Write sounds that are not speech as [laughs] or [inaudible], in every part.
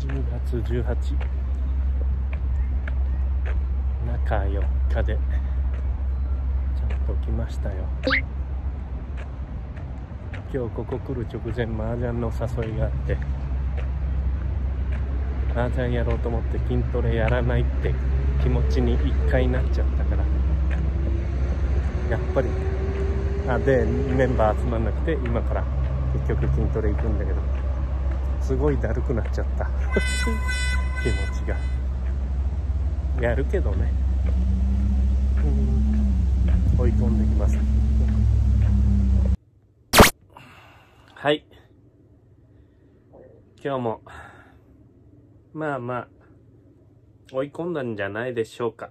10月18中4日でちゃんと来ましたよ今日ここ来る直前麻雀の誘いがあって麻雀やろうと思って筋トレやらないって気持ちに1回なっちゃったからやっぱりあでメンバー集まんなくて今から結局筋トレ行くんだけどすごいだるくなっちゃった [laughs] 気持ちがやるけどね追い込んできますはい今日もまあまあ追い込んだんじゃないでしょうか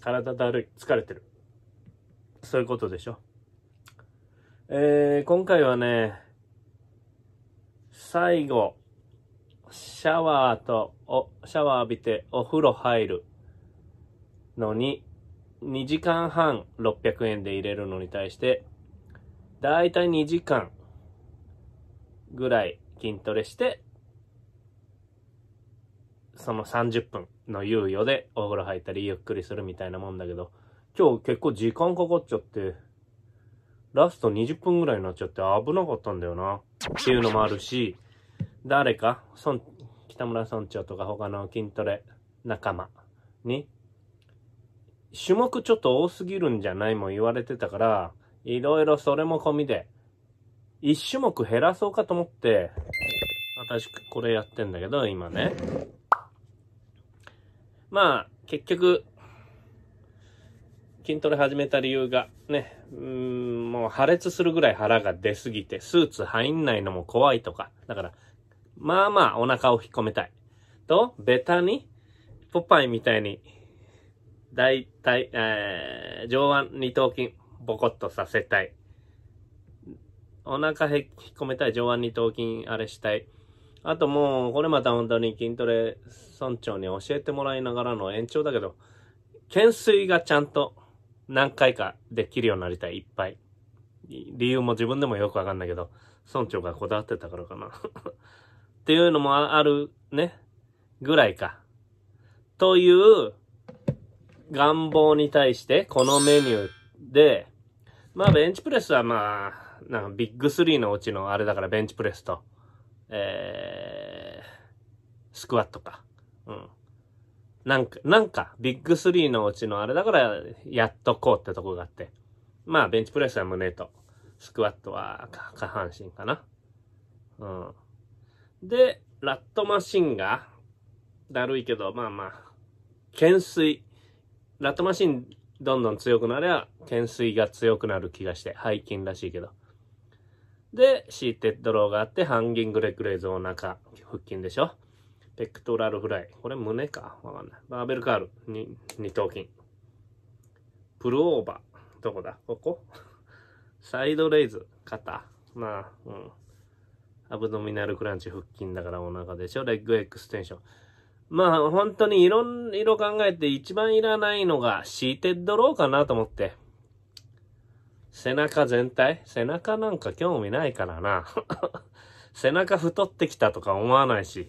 体だるい疲れてるそういうことでしょえー、今回はね、最後、シャワーと、お、シャワー浴びてお風呂入るのに、2時間半600円で入れるのに対して、だいたい2時間ぐらい筋トレして、その30分の猶予でお風呂入ったりゆっくりするみたいなもんだけど、今日結構時間かかっちゃって、ラスト20分ぐらいになっちゃって危なかったんだよな。っていうのもあるし、誰か、村、北村村長とか他の筋トレ仲間に、種目ちょっと多すぎるんじゃないも言われてたから、いろいろそれも込みで、1種目減らそうかと思って、私これやってんだけど、今ね。まあ、結局、筋トレ始めた理由が、ね、うん、もう破裂するぐらい腹が出すぎて、スーツ入んないのも怖いとか。だから、まあまあお腹を引っ込めたい。と、ベタに、ポパイみたいに、大体、えー、上腕二頭筋、ボコッとさせたい。お腹引っ込めたい、上腕二頭筋、あれしたい。あともう、これまた本当に筋トレ村長に教えてもらいながらの延長だけど、懸垂がちゃんと何回かできるようになりたい、いっぱい。理由も自分でもよくわかんないけど、村長がこだわってたからかな [laughs] っていうのもあるね。ぐらいか。という願望に対して、このメニューで、まあベンチプレスはまあ、なんかビッグ3のうちのあれだからベンチプレスと、えー、スクワットか。うん。なんか、なんか、ビッグ3のうちのあれだから、やっとこうってとこがあって。まあ、ベンチプレスは胸と、スクワットは下半身かな。うん。で、ラットマシンが、だるいけど、まあまあ、懸垂。ラットマシンどんどん強くなれば、懸垂が強くなる気がして、背筋らしいけど。で、シーテッドローがあって、ハンギングレクグレーズお腹、腹筋でしょ。ペクトラルフライ。これ胸か。わかんない。バーベルカール。二頭筋。プルオーバー。どこだここサイドレイズ。肩。まあ、うん。アブドミナルクランチ、腹筋だからお腹でしょ。レッグエクステンション。まあ、本当にいろん、いろ考えて一番いらないのが、シーテッドローかなと思って。背中全体背中なんか興味ないからな。背中太ってきたとか思わないし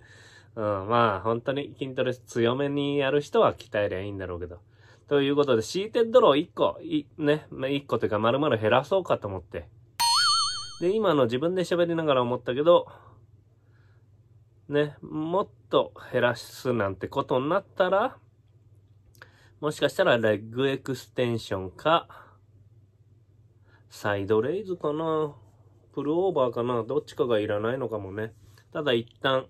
[laughs] うん、まあ、本当に筋トレ強めにやる人は鍛えりゃいいんだろうけど。ということで、シーテッドロー1個、い、ね、1個というか丸々減らそうかと思って。で、今の自分で喋りながら思ったけど、ね、もっと減らすなんてことになったら、もしかしたらレッグエクステンションか、サイドレイズかなプルオーバーかなどっちかがいらないのかもね。ただ一旦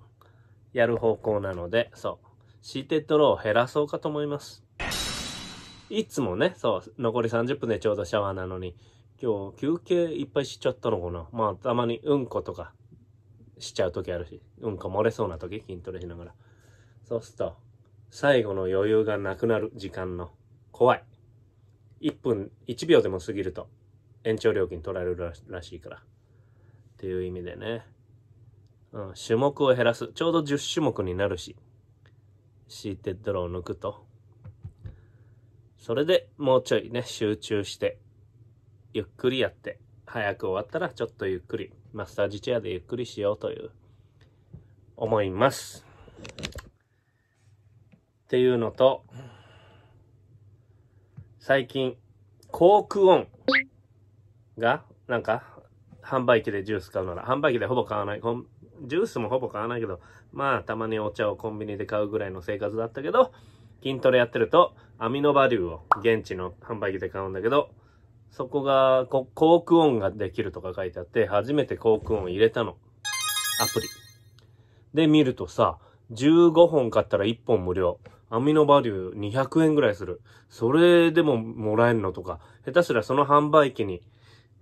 やる方向なので、そう。シーテッドローを減らそうかと思います。いつもね、そう、残り30分でちょうどシャワーなのに、今日休憩いっぱいしちゃったのかな。まあ、たまにうんことかしちゃう時あるし、うんこ漏れそうな時、筋トレしながら。そうすると、最後の余裕がなくなる時間の怖い。1分1秒でも過ぎると延長料金取られるらしいから。っていう意味でね。うん、種目を減らす。ちょうど10種目になるし。シーテッドローを抜くと。それでもうちょいね、集中して、ゆっくりやって、早く終わったらちょっとゆっくり、マッサージチェアでゆっくりしようという、思います。っていうのと、最近、コーク音が、なんか、販売機でジュース買うなら、販売機でほぼ買わない、ジュースもほぼ買わないけど、まあ、たまにお茶をコンビニで買うぐらいの生活だったけど、筋トレやってると、アミノバリューを現地の販売機で買うんだけど、そこが、こ、コーク音ができるとか書いてあって、初めてコーク音入れたの。アプリ。で、見るとさ、15本買ったら1本無料。アミノバリュー200円ぐらいする。それでももらえるのとか、下手すらその販売機に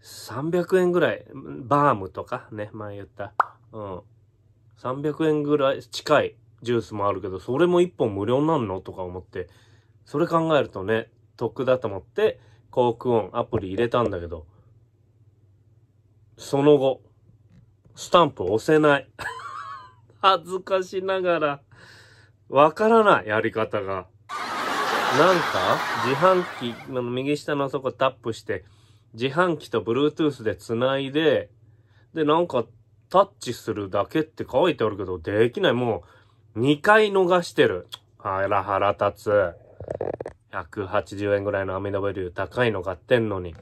300円ぐらい、バームとかね、前言った。うん。300円ぐらい近いジュースもあるけど、それも1本無料なんのとか思って、それ考えるとね、得だと思って、コークオンアプリ入れたんだけど、その後、スタンプ押せない。[laughs] 恥ずかしながら、わからない、やり方が。なんか、自販機の右下のそこタップして、自販機と Bluetooth で繋いで、で、なんかタッチするだけって書いてあるけど、できない。もう、2回逃してる。あら、腹立つ。180円ぐらいのアミノベリュー高いの買ってんのに。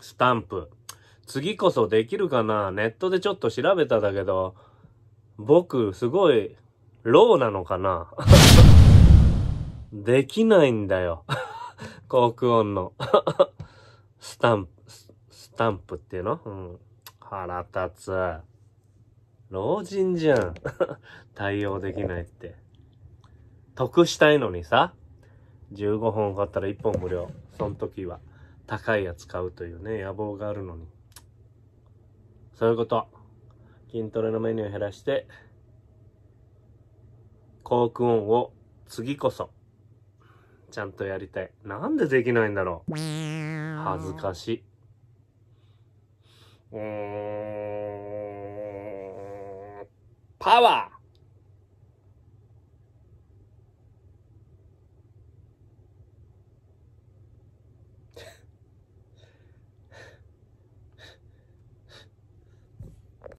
スタンプ。次こそできるかなネットでちょっと調べただけど、僕、すごい、ローなのかな [laughs] できないんだよ。コークのスタンプ、スタンプっていうのうん。腹立つ。老人じゃん。[laughs] 対応できないって。得したいのにさ、15本買ったら1本無料。その時は。高いやつ買うというね、野望があるのに。そういうこと。筋トレのメニュー減らして、コー音を次こそ。ちゃんとやりたい。なんでできないんだろう。恥ずかしい。うーん。パワー